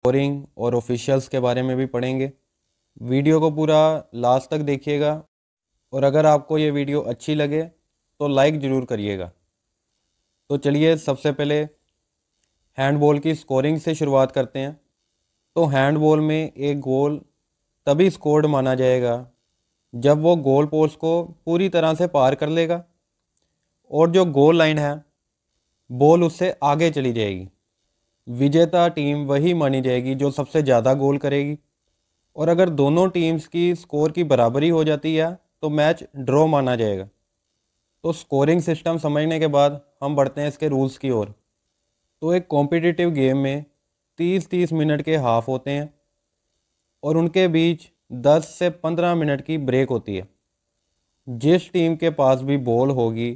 scoring और officials के बारे में भी पढ़ेंगे वीडियो को पूरा लास्ट तक देखिएगा और अगर आपको ये वीडियो अच्छी लगे तो लाइक ज़रूर करिएगा तो चलिए सबसे पहले हैंडबॉल की स्कोरिंग से शुरुआत करते हैं तो हैंडबॉल में एक गोल तभी स्कोर्ड माना जाएगा जब वो गोल पोस्ट को पूरी तरह से पार कर लेगा और जो गोल लाइन है बॉल उससे आगे चली जाएगी विजेता टीम वही मानी जाएगी जो सबसे ज़्यादा गोल करेगी और अगर दोनों टीम्स की स्कोर की बराबरी हो जाती है तो मैच ड्रॉ माना जाएगा तो स्कोरिंग सिस्टम समझने के बाद हम बढ़ते हैं इसके रूल्स की ओर तो एक कॉम्पिटिटिव गेम में तीस तीस मिनट के हाफ होते हैं और उनके बीच दस से पंद्रह मिनट की ब्रेक होती है जिस टीम के पास भी बॉल होगी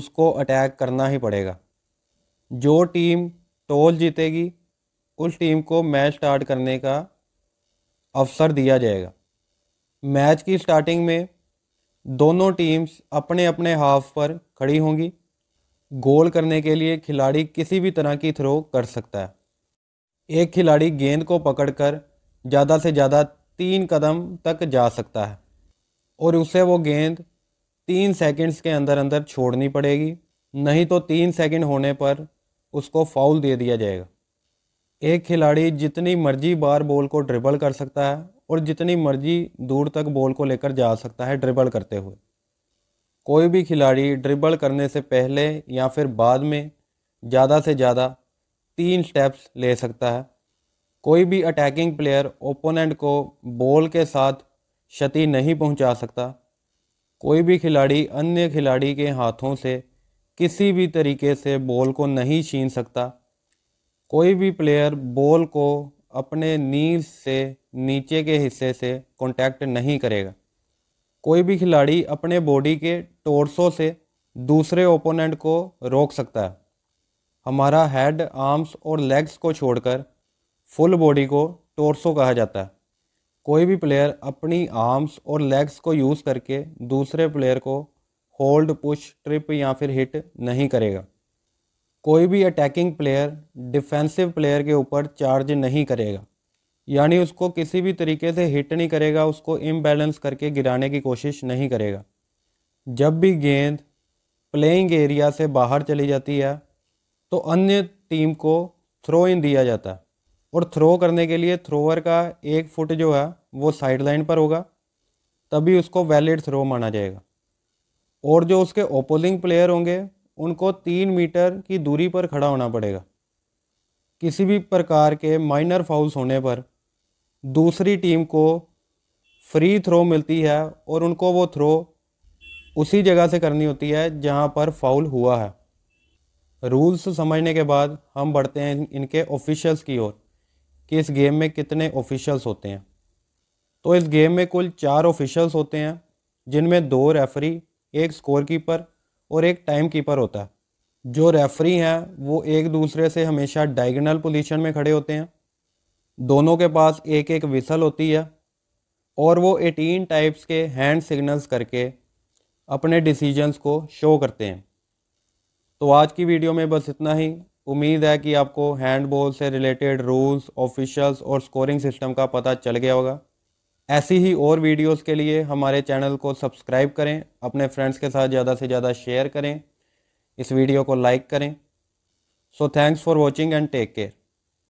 उसको अटैक करना ही पड़ेगा जो टीम टोल जीतेगी उस टीम को मैच स्टार्ट करने का अवसर दिया जाएगा मैच की स्टार्टिंग में दोनों टीम्स अपने अपने हाफ पर खड़ी होंगी गोल करने के लिए खिलाड़ी किसी भी तरह की थ्रो कर सकता है एक खिलाड़ी गेंद को पकड़कर ज़्यादा से ज़्यादा तीन कदम तक जा सकता है और उसे वो गेंद तीन सेकंड्स के अंदर अंदर छोड़नी पड़ेगी नहीं तो तीन सेकंड होने पर उसको फाउल दे दिया जाएगा एक खिलाड़ी जितनी मर्जी बार बॉल को ड्रिबल कर सकता है और जितनी मर्जी दूर तक बॉल को लेकर जा सकता है ड्रिबल करते हुए कोई भी खिलाड़ी ड्रिबल करने से पहले या फिर बाद में ज़्यादा से ज़्यादा तीन स्टेप्स ले सकता है कोई भी अटैकिंग प्लेयर ओपोनेंट को बॉल के साथ क्षति नहीं पहुंचा सकता कोई भी खिलाड़ी अन्य खिलाड़ी के हाथों से किसी भी तरीके से बॉल को नहीं छीन सकता कोई भी प्लेयर बॉल को अपने नीज से नीचे के हिस्से से कांटेक्ट नहीं करेगा कोई भी खिलाड़ी अपने बॉडी के टोर्सो से दूसरे ओपोनेंट को रोक सकता है हमारा हेड आर्म्स और लेग्स को छोड़कर फुल बॉडी को टोर्सो कहा जाता है कोई भी प्लेयर अपनी आर्म्स और लेग्स को यूज़ करके दूसरे प्लेयर को होल्ड पुश ट्रिप या फिर हिट नहीं करेगा कोई भी अटैकिंग प्लेयर डिफेंसिव प्लेयर के ऊपर चार्ज नहीं करेगा यानी उसको किसी भी तरीके से हिट नहीं करेगा उसको इम्बैलेंस करके गिराने की कोशिश नहीं करेगा जब भी गेंद प्लेइंग एरिया से बाहर चली जाती है तो अन्य टीम को थ्रो इन दिया जाता है और थ्रो करने के लिए थ्रोअर का एक फुट जो है वो साइड लाइन पर होगा तभी उसको वैलिड थ्रो माना जाएगा और जो उसके ओपोजिंग प्लेयर होंगे उनको तीन मीटर की दूरी पर खड़ा होना पड़ेगा किसी भी प्रकार के माइनर फाउल्स होने पर दूसरी टीम को फ्री थ्रो मिलती है और उनको वो थ्रो उसी जगह से करनी होती है जहाँ पर फाउल हुआ है रूल्स समझने के बाद हम बढ़ते हैं इनके ऑफिशियल्स की ओर कि इस गेम में कितने ऑफिशियल्स होते हैं तो इस गेम में कुल चार ऑफिशियल्स होते हैं जिनमें दो रेफरी एक स्कोर कीपर और एक टाइम कीपर होता है जो रेफरी हैं वो एक दूसरे से हमेशा डायगनल पोजीशन में खड़े होते हैं दोनों के पास एक एक विसल होती है और वो 18 टाइप्स के हैंड सिग्नल्स करके अपने डिसीजंस को शो करते हैं तो आज की वीडियो में बस इतना ही उम्मीद है कि आपको हैंडबॉल से रिलेटेड रूल्स ऑफिशल्स और स्कोरिंग सिस्टम का पता चल गया होगा ऐसी ही और वीडियोस के लिए हमारे चैनल को सब्सक्राइब करें अपने फ्रेंड्स के साथ ज़्यादा से ज़्यादा शेयर करें इस वीडियो को लाइक करें so thanks for watching and take care